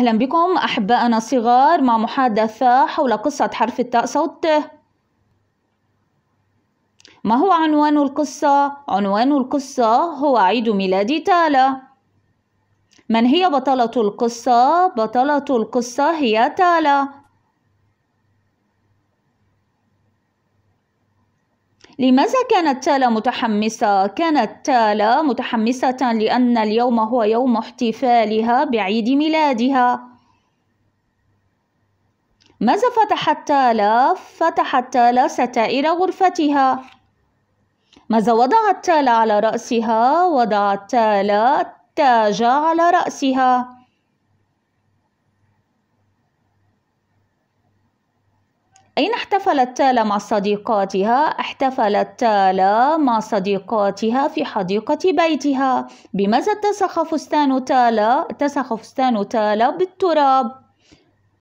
أهلا بكم أحبائنا الصغار مع محادثة حول قصة حرف التاء صوت ما هو عنوان القصة؟ عنوان القصة هو عيد ميلاد تالا من هي بطلة القصة؟ بطلة القصة هي تالا لماذا كانت تالا متحمسة؟ كانت تالا متحمسة لأن اليوم هو يوم احتفالها بعيد ميلادها ماذا فتحت تالا؟ فتحت تالا ستائر غرفتها ماذا وضعت تالا على رأسها؟ وضعت تالا تاج على رأسها أين احتفلت تالا مع صديقاتها؟ احتفلت تالا مع صديقاتها في حديقة بيتها بماذا اتسخ فستان تالا؟ اتسخ فستان تالا بالتراب